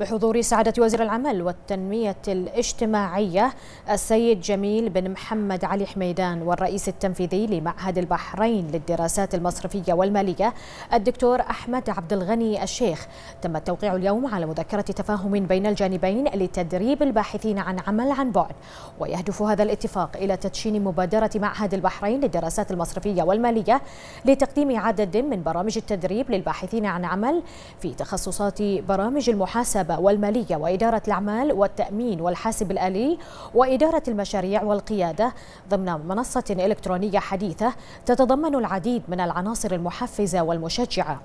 بحضور سعادة وزير العمل والتنمية الاجتماعية السيد جميل بن محمد علي حميدان والرئيس التنفيذي لمعهد البحرين للدراسات المصرفية والمالية الدكتور أحمد عبد الغني الشيخ تم التوقيع اليوم على مذكرة تفاهم بين الجانبين لتدريب الباحثين عن عمل عن بعد ويهدف هذا الاتفاق إلى تدشين مبادرة معهد البحرين للدراسات المصرفية والمالية لتقديم عدد من برامج التدريب للباحثين عن عمل في تخصصات برامج المحاسبة المحاسبة والمالية وإدارة الأعمال والتأمين والحاسب الآلي وإدارة المشاريع والقيادة ضمن منصة إلكترونية حديثة تتضمن العديد من العناصر المحفزة والمشجعة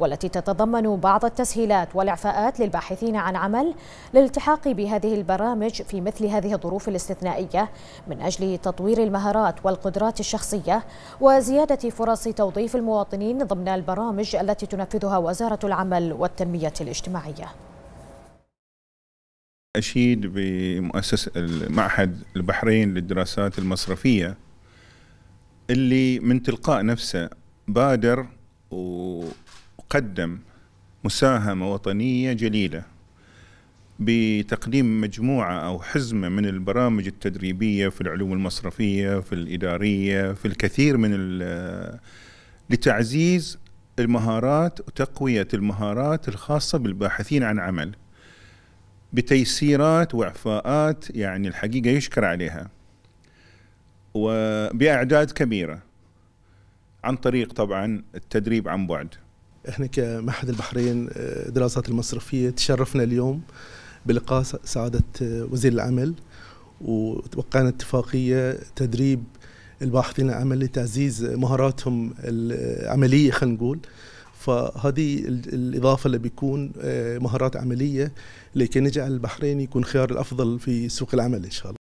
والتي تتضمن بعض التسهيلات والإعفاءات للباحثين عن عمل للالتحاق بهذه البرامج في مثل هذه الظروف الاستثنائية من أجل تطوير المهارات والقدرات الشخصية وزيادة فرص توظيف المواطنين ضمن البرامج التي تنفذها وزارة العمل والتنمية الاجتماعية أشيد بمؤسسة معهد البحرين للدراسات المصرفية اللي من تلقاء نفسه بادر وقدم مساهمة وطنية جليلة بتقديم مجموعة أو حزمة من البرامج التدريبية في العلوم المصرفية في الإدارية في الكثير من لتعزيز المهارات وتقوية المهارات الخاصة بالباحثين عن عمل بتيسيرات واعفاءات يعني الحقيقه يشكر عليها وباعداد كبيره عن طريق طبعا التدريب عن بعد احنا كمعهد البحرين آه، دراسات المصرفيه تشرفنا اليوم بلقاء سعاده آه، وزير العمل ووقعنا اتفاقيه تدريب الباحثين العمل لتعزيز مهاراتهم العمليه خلينا نقول فهذه الإضافة اللي بيكون آه، مهارات عملية لكي نجعل البحرين يكون خيار الأفضل في سوق العمل إن شاء الله